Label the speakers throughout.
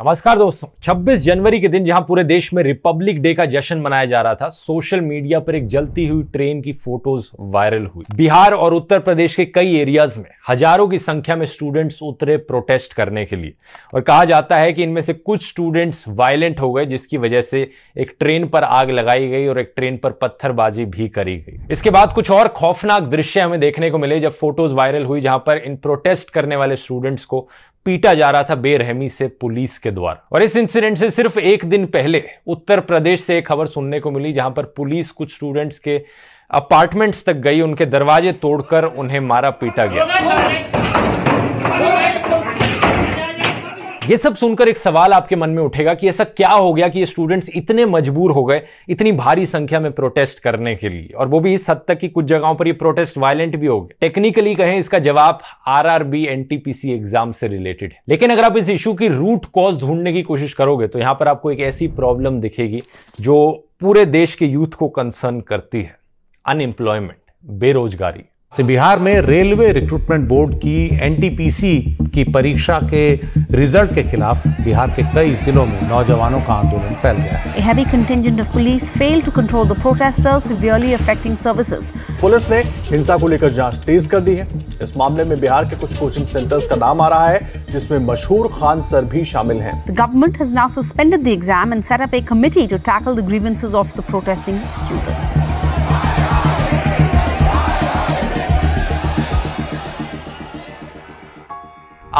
Speaker 1: नमस्कार दोस्तों 26 जनवरी के दिन जहां पूरे देश में रिपब्लिक डे का जश्न मनाया जा रहा था सोशल मीडिया पर एक जलती हुई ट्रेन की फोटोज वायरल हुई बिहार और उत्तर प्रदेश के कई एरियाज में हजारों की संख्या में स्टूडेंट्स उतरे प्रोटेस्ट करने के लिए और कहा जाता है कि इनमें से कुछ स्टूडेंट्स वायलेंट हो गए जिसकी वजह से एक ट्रेन पर आग लगाई गई और एक ट्रेन पर पत्थरबाजी भी करी गई इसके बाद कुछ और खौफनाक दृश्य हमें देखने को मिले जब फोटोज वायरल हुई जहां पर इन प्रोटेस्ट करने वाले स्टूडेंट्स को पीटा जा रहा था बेरहमी से पुलिस के द्वारा और इस इंसिडेंट से सिर्फ एक दिन पहले उत्तर प्रदेश से एक खबर सुनने को मिली जहां पर पुलिस कुछ स्टूडेंट्स के अपार्टमेंट्स तक गई उनके दरवाजे तोड़कर उन्हें मारा पीटा गया ये सब सुनकर एक सवाल आपके मन में उठेगा कि ऐसा क्या हो गया कि ये स्टूडेंट्स इतने मजबूर हो गए इतनी भारी संख्या में प्रोटेस्ट करने के लिए और वो भी इस हद तक कि कुछ जगहों पर ये प्रोटेस्ट वायलेंट भी हो गए टेक्निकली कहें इसका जवाब आरआरबी एनटीपीसी एग्जाम से रिलेटेड है लेकिन अगर आप इस इशू की रूट कॉज ढूंढने की कोशिश करोगे तो यहां पर आपको एक ऐसी प्रॉब्लम दिखेगी जो पूरे देश के यूथ को कंसर्न करती है अनएम्प्लॉयमेंट बेरोजगारी से बिहार में रेलवे रिक्रूटमेंट बोर्ड की एनटीपीसी की परीक्षा के रिजल्ट के खिलाफ बिहार के कई जिलों में नौजवानों का आंदोलन फैल गया है heavy contingent of police failed to control the protesters severely affecting services police ने हिंसा को लेकर जांच तेज कर दी है इस मामले में बिहार के कुछ कोचिंग सेंटर्स का नाम आ रहा है जिसमें मशहूर खान सर भी शामिल हैं government has now suspended the exam and set up a committee to tackle the grievances of the protesting students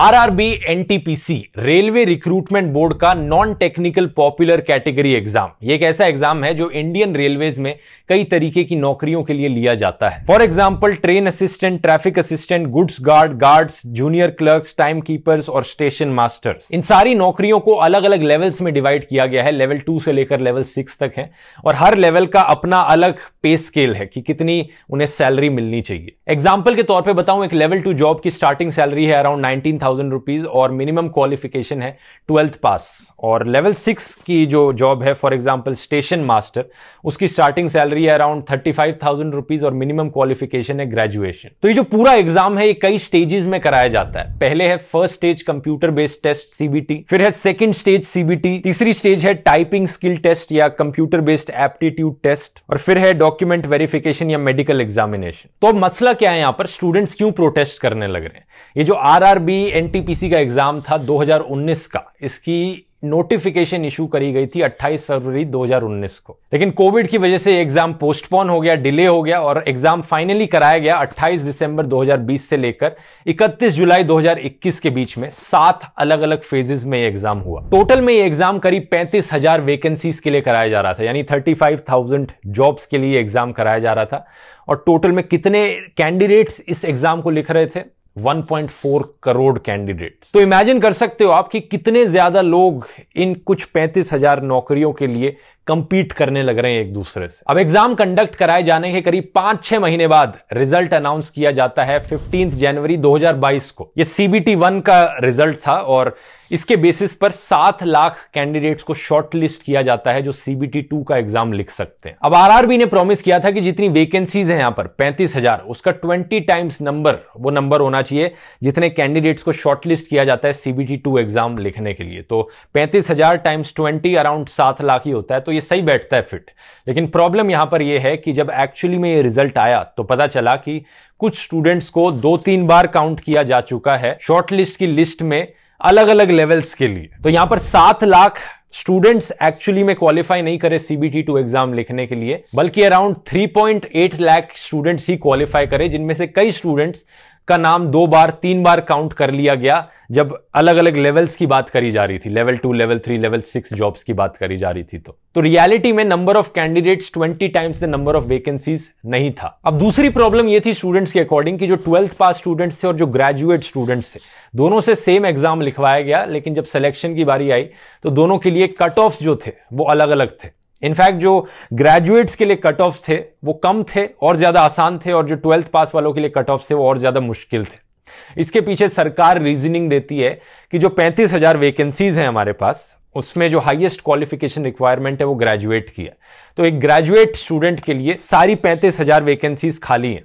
Speaker 1: RRB NTPC railway recruitment board का non technical popular category exam ये एक ऐसा एग्जाम है जो Indian railways में कई तरीके की नौकरियों के लिए लिया जाता है for example train assistant traffic assistant goods guard guards junior clerks time keepers और स्टेशन मास्टर्स इन सारी नौकरियों को अलग अलग लेवल्स में डिवाइड किया गया है लेवल टू से लेकर लेवल सिक्स तक है और हर लेवल का अपना अलग पे स्केल है कि कितनी उन्हें सैलरी मिलनी चाहिए एग्जाम्पल के तौर पर बताऊं एक लेवल टू जॉब की स्टार्टिंग सैलरी है अराउंड नाइनटीन थाउजेंड रुपीज़ और मिनिमम क्वालिफिकेशन है ट्वेल्थ पास और लेवल सिक्स की जो जॉब है फॉर एग्जांपल स्टेशन मास्टर उसकी स्टार्टिंग सैलरी है around thirty five thousand rupees और मिनिमम क्वालिफिकेशन है ग्रेजुएशन तो ये जो पूरा एग्जाम है ये कई स्टेजेस में कराया जाता है पहले है first stage computer based test CBT फिर है सेकेंड स्टेज सीबीटी तीसरी स्टेज है टाइपिंग स्किल टेस्ट या कंप्यूटर बेस्ड एप्टीट्यूड टेस्ट और फिर है डॉक्यूमेंट वेरिफिकेशन या मेडिकल एग्जामिनेशन तो अब मसला क्या है यहां पर स्टूडेंट्स क्यों प्रोटेस्ट करने लग रहे हैं ये जो आरआरबी एनटीपीसी का एग्जाम था 2019 का इसकी नोटिफिकेशन इशू करी गई थी 28 फरवरी 2019 को लेकिन कोविड की वजह से एग्जाम पोस्टपोन हो गया डिले हो गया और एग्जाम फाइनली कराया गया 28 दिसंबर 2020 से लेकर 31 जुलाई 2021 के बीच में सात अलग अलग फेजेस में ये एग्जाम हुआ टोटल में ये एग्जाम करीब पैंतीस हजार वैकेंसीज के लिए कराया जा रहा था यानी थर्टी जॉब्स के लिए एग्जाम कराया जा रहा था और टोटल में कितने कैंडिडेट्स इस एग्जाम को लिख रहे थे 1.4 करोड़ कैंडिडेट तो इमेजिन कर सकते हो आप कि कितने ज्यादा लोग इन कुछ पैंतीस हजार नौकरियों के लिए कंपीट करने लग रहे हैं एक दूसरे से अब एग्जाम कंडक्ट कराए जाने के करीब पांच छह महीने बाद रिजल्ट अनाउंस किया जाता है फिफ्टींथ जनवरी 2022 को ये सीबीटी वन का रिजल्ट था और इसके बेसिस पर सात लाख कैंडिडेट्स को शॉर्टलिस्ट किया जाता है जो सीबीटी टू का एग्जाम लिख सकते हैं अब आरआरबी ने प्रॉमिस किया था कि जितनी वैकेंसीज हैं यहां पर पैंतीस हजार उसका ट्वेंटी टाइम्स नंबर वो नंबर होना चाहिए जितने कैंडिडेट्स को शॉर्टलिस्ट किया जाता है सीबीटी टू एग्जाम लिखने के लिए तो पैंतीस हजार टाइम्स ट्वेंटी अराउंड सात लाख ही होता है तो ये सही बैठता है फिट लेकिन प्रॉब्लम यहां पर यह है कि जब एक्चुअली में ये रिजल्ट आया तो पता चला कि कुछ स्टूडेंट्स को दो तीन बार काउंट किया जा चुका है शॉर्टलिस्ट की लिस्ट में अलग अलग लेवल्स के लिए तो यहां पर सात लाख स्टूडेंट्स एक्चुअली में क्वालिफाई नहीं करे सीबीटी टू एग्जाम लिखने के लिए बल्कि अराउंड 3.8 लाख स्टूडेंट्स ही क्वालिफाई करे जिनमें से कई स्टूडेंट्स का नाम दो बार तीन बार काउंट कर लिया गया जब अलग अलग लेवल्स की बात करी जा रही थी level two level three level six jobs की बात करी जा रही थी तो तो रियलिटी में number of candidates twenty times the number of vacancies नहीं था अब दूसरी प्रॉब्लम ये थी स्टूडेंट्स के अकॉर्डिंग कि जो ट्वेल्थ पास स्टूडेंट्स थे और जो ग्रेजुएट स्टूडेंट्स थे दोनों से सेम एग्जाम लिखवाया गया लेकिन जब सिलेक्शन की बारी आई तो दोनों के लिए कट ऑफ जो थे वो अलग अलग थे इनफैक्ट जो ग्रेजुएट्स के लिए कट ऑफ थे वो कम थे और ज़्यादा आसान थे और जो ट्वेल्थ पास वालों के लिए कट ऑफ थे वो और ज़्यादा मुश्किल थे इसके पीछे सरकार रीजनिंग देती है कि जो पैंतीस हज़ार वैकेंसीज हैं हमारे पास उसमें जो हाईएस्ट क्वालिफिकेशन रिक्वायरमेंट है वो ग्रेजुएट की है तो एक ग्रेजुएट स्टूडेंट के लिए सारी पैंतीस हज़ार वैकेंसीज खाली हैं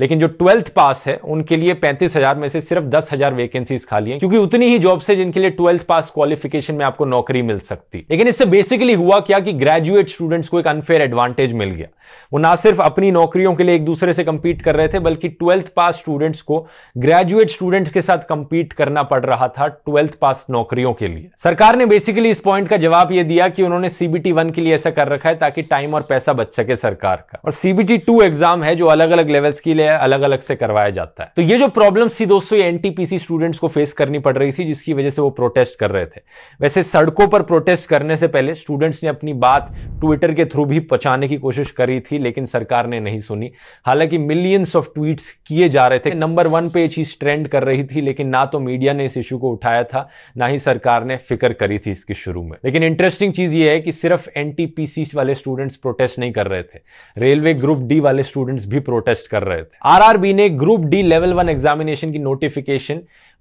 Speaker 1: लेकिन जो ट्वेल्थ पास है उनके लिए पैंतीस हजार में से सिर्फ दस हजार वैकेंसीज खाली है क्योंकि उतनी ही जॉब्स है जिनके लिए ट्वेल्थ पास क्वालिफिकेशन में आपको नौकरी मिल सकती है लेकिन इससे बेसिकली हुआ क्या कि ग्रेजुएट स्टूडेंट्स को एक अनफेयर एडवांटेज मिल गया वो ना सिर्फ अपनी नौकरियों के लिए एक दूसरे से कंपीट कर रहे थे बल्कि ट्वेल्थ पास स्टूडेंट्स को ग्रेजुएट स्टूडेंट्स के साथ कंपीट करना पड़ रहा था ट्वेल्थ पास नौकरियों के लिए सरकार ने बेसिकली इस पॉइंट का जवाब यह दिया कि उन्होंने सीबीटी वन के लिए ऐसा कर रखा है ताकि टाइम और पैसा बच सके सरकार का और सीबीटी टू एग्जाम है जो अलग अलग लेवल्स के लिए लिए अलग अलग से करवाया जाता है तो ये जो प्रॉब्लम थी दोस्तों ये एनटीपीसी स्टूडेंट्स को फेस करनी पड़ रही थी जिसकी वजह से वो प्रोटेस्ट कर रहे थे वैसे सड़कों पर प्रोटेस्ट करने से पहले स्टूडेंट्स ने अपनी बात ट्विटर के थ्रू भी पहुंचाने की कोशिश करी थी लेकिन सरकार ने नहीं सुनी हालांकि मिलियंस ऑफ ट्वीट्स किए जा रहे थे नंबर वन पे चीज ट्रेंड कर रही थी लेकिन ना तो मीडिया ने इस इशू को उठाया था ना ही सरकार ने फिक्र करी थी इसके शुरू में लेकिन इंटरेस्टिंग चीज ये है कि सिर्फ एनटीपीसी वाले स्टूडेंट्स प्रोटेस्ट नहीं कर रहे थे रेलवे ग्रुप डी वाले स्टूडेंट्स भी प्रोटेस्ट कर रहे थे आरआरबी ने group D level one examination की नोटिफिकेशन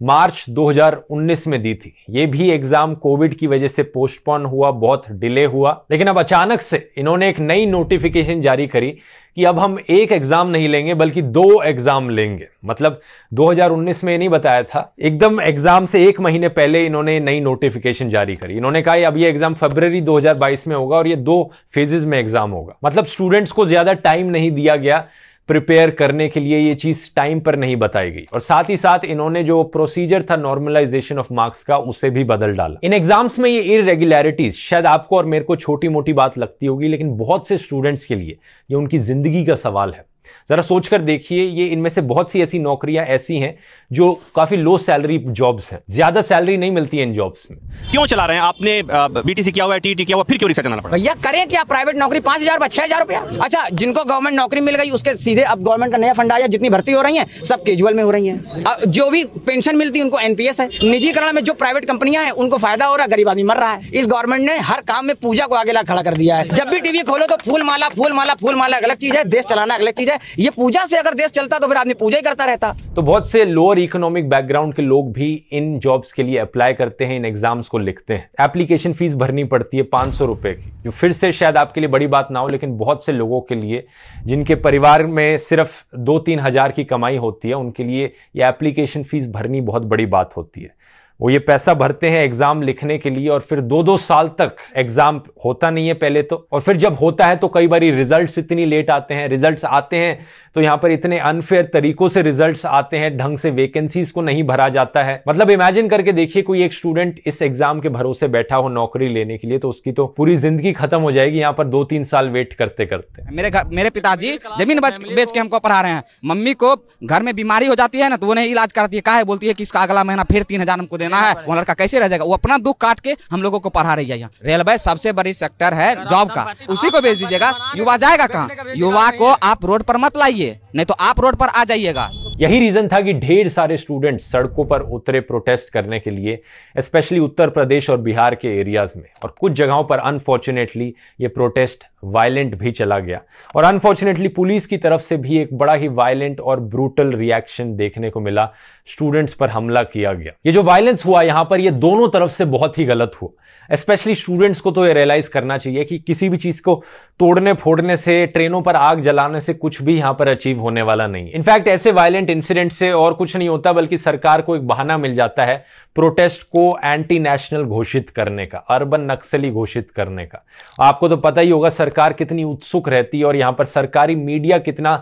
Speaker 1: मार्च 2019 में दी थी ये भी एग्जाम कोविड की वजह से पोस्टपोन हुआ बहुत डिले हुआ लेकिन अब अचानक से इन्होंने एक नई नोटिफिकेशन जारी करी कि अब हम एक एग्जाम नहीं लेंगे बल्कि दो एग्जाम लेंगे मतलब 2019 में नहीं बताया था एकदम एग्जाम से एक महीने पहले इन्होंने नई नोटिफिकेशन जारी करी इन्होंने कहा अब ये एग्जाम फरवरी 2022 में होगा और ये दो फेजेज में एग्जाम होगा मतलब स्टूडेंट्स को ज्यादा टाइम नहीं दिया गया प्रिपेयर करने के लिए ये चीज़ टाइम पर नहीं बताई गई और साथ ही साथ इन्होंने जो प्रोसीजर था नॉर्मलाइजेशन ऑफ मार्क्स का उसे भी बदल डाला इन एग्जाम्स में ये इरेगुलरिटीज शायद आपको और मेरे को छोटी मोटी बात लगती होगी लेकिन बहुत से स्टूडेंट्स के लिए ये उनकी जिंदगी का सवाल है ज़रा सोचकर देखिए ये इनमें से बहुत सी ऐसी नौकरियां ऐसी हैं जो काफ़ी लो सैलरी जॉब्स हैं ज़्यादा सैलरी नहीं मिलती है इन जॉब्स में क्यों चला रहे हैं आपने बीटीसी किया हुआ है टीटी किया हुआ फिर क्यों रिक्शा चलाना पड़ा भैया करें क्या प्राइवेट नौकरी पाँच हज़ार छः हज़ार रुपया अच्छा जिनको गवर्नमेंट नौकरी मिल गई उसके सीधे अब गवर्नमेंट का नया फंड आया जितनी भर्ती हो रही है सब केजुअल में हो रही है जो भी पेंशन मिलती है उनको एनपीएस है निजीकरण में जो प्राइवेट कंपनियां हैं उनको फायदा हो रहा है गरीब आदमी मर रहा है इस गवर्नमेंट ने हर काम में पूजा को आगे ला खड़ा कर दिया है जब भी टीवी खोलो तो फूल माला फूल माला फूल माला अलग चीज है देश चलाना अलग चीज है है ये पूजा से अगर देश चलता तो फिर आदमी पूजा ही करता रहता तो बहुत से लोअर इकोनॉमिक बैकग्राउंड के लोग भी इन जॉब्स के लिए अप्लाई करते हैं इन एग्जाम्स को लिखते हैं एप्लीकेशन फीस भरनी पड़ती है पांच सौ रुपये की जो फिर से शायद आपके लिए बड़ी बात ना हो लेकिन बहुत से लोगों के लिए जिनके परिवार में सिर्फ दो तीन हज़ार की कमाई होती है उनके लिए ये एप्लीकेशन फीस भरनी बहुत बड़ी बात होती है वो ये पैसा भरते हैं एग्जाम लिखने के लिए और फिर दो दो साल तक एग्जाम होता नहीं है पहले तो और फिर जब होता है तो कई बार रिजल्ट्स इतनी लेट आते हैं रिजल्ट्स आते हैं तो यहाँ पर इतने अनफेयर तरीकों से रिजल्ट्स आते हैं ढंग से वेकेंसी को नहीं भरा जाता है मतलब इमेजिन करके देखिए कोई एक स्टूडेंट इस एग्जाम के भरोसे बैठा हो नौकरी लेने के लिए तो उसकी तो पूरी जिंदगी खत्म हो जाएगी यहाँ पर दो तीन साल वेट करते करते मेरे घर मेरे पिताजी जमीन बेच के हमको पढ़ा रहे हैं मम्मी को घर में बीमारी हो जाती है ना तो वो नहीं इलाज कराती है कहा बोलती है कि इसका अगला महीना फिर तीन हजार हमको देना करना है वो लड़का कैसे रह जाएगा वो अपना दुख काट के हम लोगों को पढ़ा रही है रेलवे सबसे बड़ी सेक्टर है जॉब का उसी को भेज दीजिएगा युवा जाएगा कहाँ युवा को आप रोड पर मत लाइए नहीं तो आप रोड पर आ जाइएगा यही रीजन था कि ढेर सारे स्टूडेंट सड़कों पर उतरे प्रोटेस्ट करने के लिए स्पेशली उत्तर प्रदेश और बिहार के एरियाज में और कुछ जगहों पर अनफॉर्चुनेटली ये प्रोटेस्ट वायलेंट भी चला गया और अनफॉर्चुनेटली पुलिस की तरफ से भी एक बड़ा ही वायलेंट और ब्रूटल रिएक्शन देखने को मिला स्टूडेंट्स पर हमला किया गया ये जो वायलेंस हुआ यहां पर ये दोनों तरफ से बहुत ही गलत हुआ स्पेशली स्टूडेंट्स को तो ये रियलाइज करना चाहिए कि किसी भी चीज को तोड़ने फोड़ने से ट्रेनों पर आग जलाने से कुछ भी यहां पर अचीव होने वाला नहीं इनफैक्ट ऐसे वायलेंट साइलेंट इंसिडेंट से और कुछ नहीं होता बल्कि सरकार को एक बहाना मिल जाता है प्रोटेस्ट को एंटी नेशनल घोषित करने का अर्बन नक्सली घोषित करने का आपको तो पता ही होगा सरकार कितनी उत्सुक रहती है और यहां पर सरकारी मीडिया कितना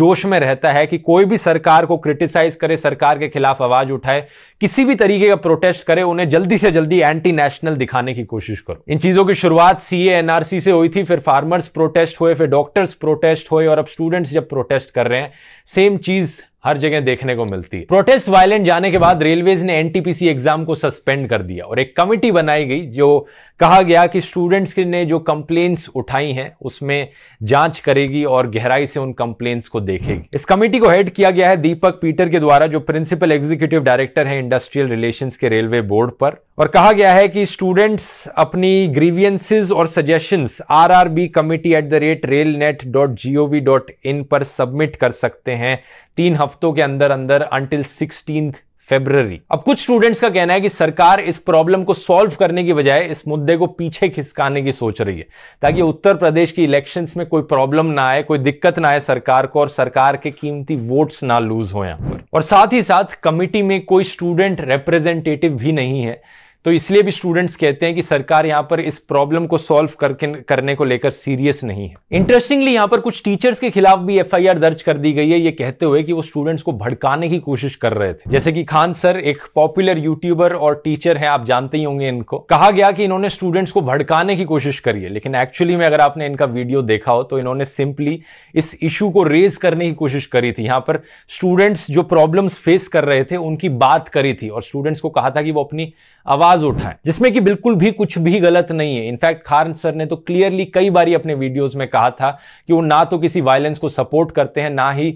Speaker 1: जोश में रहता है कि कोई भी सरकार को क्रिटिसाइज करे सरकार के खिलाफ आवाज उठाए किसी भी तरीके का प्रोटेस्ट करे उन्हें जल्दी से जल्दी एंटी नेशनल दिखाने की कोशिश करो इन चीजों की शुरुआत सीए एनआरसी से हुई थी फिर फार्मर्स प्रोटेस्ट हुए फिर डॉक्टर्स प्रोटेस्ट हुए और अब स्टूडेंट्स जब प्रोटेस्ट कर रहे हैं सेम चीज हर जगह देखने को मिलती है प्रोटेस्ट वायलेंट जाने के बाद रेलवेज ने एनटीपीसी एग्जाम को सस्पेंड कर दिया और एक कमिटी बनाई गई जो कहा गया कि स्टूडेंट्स ने जो कंप्लेंट्स उठाई हैं उसमें जांच करेगी और गहराई से उन कंप्लेंट्स को देखेगी इस कमेटी को हेड किया गया है दीपक पीटर के द्वारा जो प्रिंसिपल एग्जीक्यूटिव डायरेक्टर है इंडस्ट्रियल रिलेशन के रेलवे बोर्ड पर और कहा गया है कि स्टूडेंट्स अपनी ग्रीवियंसिस और suggestion R R B committee at the rate rail net dot G O V dot in पर सबमिट कर सकते हैं तीन हफ्तों के अंदर अंदर अंटिल सिक्सटीन फेबररी अब कुछ स्टूडेंट्स का कहना है कि सरकार इस प्रॉब्लम को सॉल्व करने की बजाय इस मुद्दे को पीछे खिसकाने की सोच रही है ताकि हम्म। उत्तर प्रदेश की इलेक्शंस में कोई प्रॉब्लम ना आए कोई दिक्कत ना आए सरकार को और सरकार के कीमती वोट्स ना लूज हो यहां पर और साथ ही साथ कमिटी में कोई स्टूडेंट रिप्रेजेंटेटिव भी नहीं है तो इसलिए भी स्टूडेंट्स कहते हैं कि सरकार यहां पर इस प्रॉब्लम को सॉल्व करके करने को लेकर सीरियस नहीं है इंटरेस्टिंगली यहां पर कुछ टीचर्स के खिलाफ भी एफआईआर दर्ज कर दी गई है ये कहते हुए कि वो स्टूडेंट्स को भड़काने की कोशिश कर रहे थे जैसे कि खान सर एक पॉपुलर यूट्यूबर और टीचर है आप जानते ही होंगे इनको कहा गया कि इन्होंने स्टूडेंट्स को भड़काने की कोशिश करी है लेकिन एक्चुअली में अगर आपने इनका वीडियो देखा हो तो इन्होंने सिंपली इस इशू को रेज करने की कोशिश करी थी यहां पर स्टूडेंट्स जो प्रॉब्लम्स फेस कर रहे थे उनकी बात करी थी और स्टूडेंट्स को कहा था कि वो अपनी आवाज आवाज उठाएं जिसमें कि बिल्कुल भी कुछ भी गलत नहीं है इनफैक्ट खान सर ने तो क्लियरली कई बार अपने वीडियोस में कहा था कि वो ना तो किसी वायलेंस को सपोर्ट करते हैं ना ही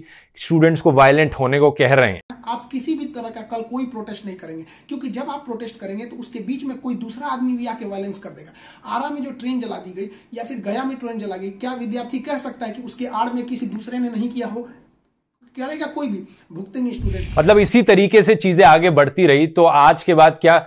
Speaker 1: स्टूडेंट्स को वायलेंट होने को कह रहे हैं आप किसी भी तरह का कल कोई प्रोटेस्ट नहीं करेंगे क्योंकि जब आप प्रोटेस्ट करेंगे तो उसके बीच में कोई दूसरा आदमी भी आके वायलेंस कर देगा आरा में जो ट्रेन जला दी गई या फिर गया में ट्रेन जला गई क्या विद्यार्थी कह सकता है कि उसके आड़ में किसी दूसरे ने नहीं किया हो करेगा कोई भी भुगतेंगे स्टूडेंट मतलब इसी तरीके से चीजें आगे बढ़ती रही तो आज के बाद क्या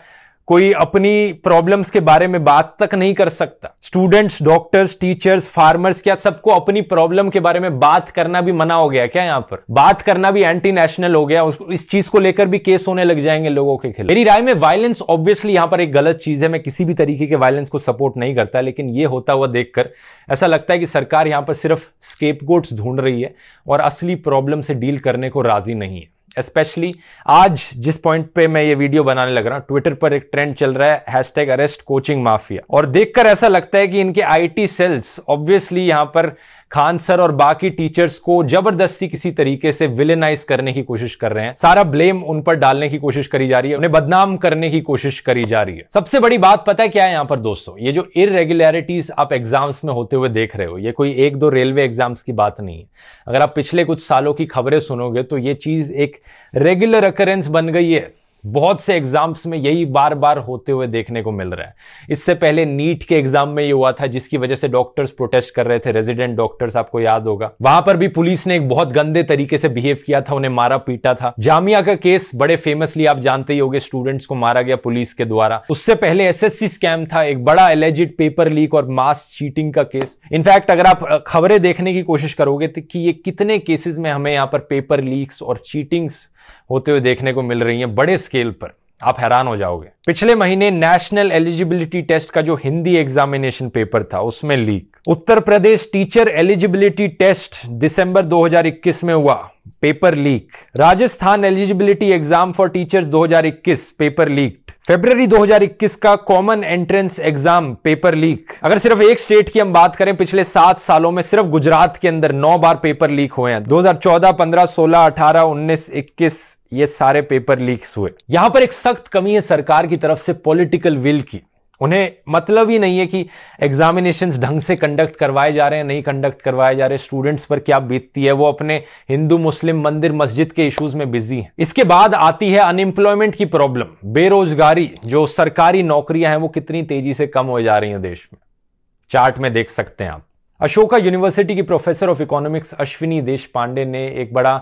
Speaker 1: कोई अपनी प्रॉब्लम्स के बारे में बात तक नहीं कर सकता स्टूडेंट्स डॉक्टर्स टीचर्स फार्मर्स क्या सबको अपनी प्रॉब्लम के बारे में बात करना भी मना हो गया क्या यहाँ पर बात करना भी एंटी नेशनल हो गया इस चीज को लेकर भी केस होने लग जाएंगे लोगों के खिलाफ मेरी राय में वायलेंस ऑब्वियसली यहाँ पर एक गलत चीज है मैं किसी भी तरीके के वायलेंस को सपोर्ट नहीं करता लेकिन ये होता हुआ देखकर ऐसा लगता है कि सरकार यहाँ पर सिर्फ स्केप ढूंढ रही है और असली प्रॉब्लम से डील करने को राजी नहीं है स्पेशली आज जिस पॉइंट पे मैं ये वीडियो बनाने लग रहा हूँ ट्विटर पर एक ट्रेंड चल रहा है हैशटैग अरेस्ट कोचिंग माफिया और देखकर ऐसा लगता है कि इनके आईटी सेल्स ऑब्वियसली यहाँ पर खान सर और बाकी टीचर्स को जबरदस्ती किसी तरीके से विलेनाइज करने की कोशिश कर रहे हैं सारा ब्लेम उन पर डालने की कोशिश करी जा रही है उन्हें बदनाम करने की कोशिश करी जा रही है सबसे बड़ी बात पता है क्या है यहाँ पर दोस्तों ये जो इरेग्युलरिटीज आप एग्जाम्स में होते हुए देख रहे हो ये कोई एक दो रेलवे एग्जाम्स की बात नहीं है अगर आप पिछले कुछ सालों की खबरें सुनोगे तो ये चीज एक रेगुलर अकरेंस बन गई है बहुत से एग्जाम्स में यही बार बार होते हुए देखने को मिल रहा है इससे पहले नीट के एग्जाम में ये हुआ था जिसकी वजह से डॉक्टर्स प्रोटेस्ट कर रहे थे रेजिडेंट डॉक्टर्स आपको याद होगा वहां पर भी पुलिस ने एक बहुत गंदे तरीके से बिहेव किया था उन्हें मारा पीटा था जामिया का केस बड़े फेमसली आप जानते ही होंगे स्टूडेंट्स को मारा गया पुलिस के द्वारा उससे पहले एस स्कैम था एक बड़ा एलेजिड पेपर लीक और मास चीटिंग का केस इनफैक्ट अगर आप खबरें देखने की कोशिश करोगे तो कि ये कितने केसेस में हमें यहाँ पर पेपर लीक्स और चीटिंग्स होते हुए देखने को मिल रही हैं बड़े स्केल पर आप हैरान हो जाओगे पिछले महीने नेशनल एलिजिबिलिटी टेस्ट का जो हिंदी एग्जामिनेशन पेपर था उसमें leak Uttar Pradesh teacher eligibility test December 2021 में हुआ paper leak Rajasthan eligibility exam for teachers 2021 paper leak February 2021 का common entrance exam paper leak अगर सिर्फ एक स्टेट की हम बात करें पिछले सात सालों में सिर्फ गुजरात के अंदर नौ बार पेपर लीक हुए हैं 2014, 15, 16, 18, 19, 21 ये सारे पेपर लीक्स हुए यहां पर एक सख्त कमी है सरकार की तरफ से पॉलिटिकल विल की उन्हें मतलब ही नहीं है कि एग्जामिनेशन ढंग से कंडक्ट करवाए जा रहे हैं नहीं कंडक्ट करवाए जा रहे स्टूडेंट्स पर क्या बीतती है वो अपने हिंदू मुस्लिम मंदिर मस्जिद के इश्यूज में बिजी हैं इसके बाद आती है अनएम्प्लॉयमेंट की प्रॉब्लम बेरोजगारी जो सरकारी नौकरियां हैं वो कितनी तेजी से कम हो जा रही हैं देश में चार्ट में देख सकते हैं आप अशोका यूनिवर्सिटी की professor of economics Ashwini Deshpande ने एक बड़ा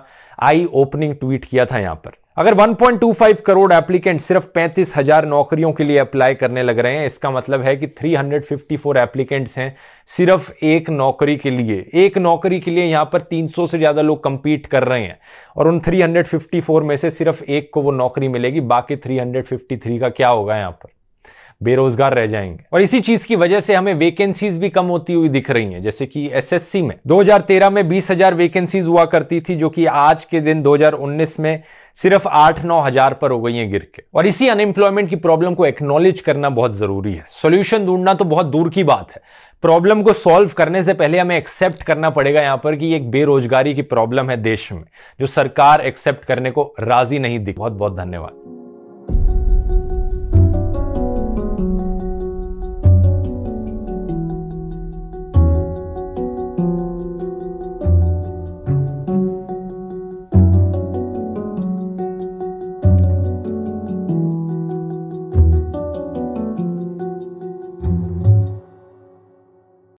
Speaker 1: आई ओपनिंग ट्वीट किया था यहां पर अगर 1.25 करोड़ एप्लीकेंट सिर्फ पैंतीस हजार नौकरियों के लिए अप्लाई करने लग रहे हैं इसका मतलब है कि 354 एप्लीकेंट्स हैं सिर्फ एक नौकरी के लिए एक नौकरी के लिए यहां पर 300 से ज़्यादा लोग कंपीट कर रहे हैं और उन 354 में से सिर्फ एक को वो नौकरी मिलेगी बाकी 353 का क्या होगा यहां पर बेरोजगार रह जाएंगे और इसी चीज की वजह से हमें वेकेंसीज भी कम होती हुई दिख रही हैं जैसे कि एसएससी में 2013 में 20,000 वेकेंसीज हुआ करती थी जो कि आज के दिन 2019 में सिर्फ आठ नौ हजार पर हो गई है गिर के और इसी अनएम्प्लॉयमेंट की प्रॉब्लम को एक्नोलेज करना बहुत जरूरी है सोल्यूशन ढूंढना तो बहुत दूर की बात है प्रॉब्लम को सॉल्व करने से पहले हमें एक्सेप्ट करना पड़ेगा यहाँ पर कि एक बेरोजगारी की प्रॉब्लम है देश में जो सरकार एक्सेप्ट करने को राजी नहीं दी बहुत बहुत धन्यवाद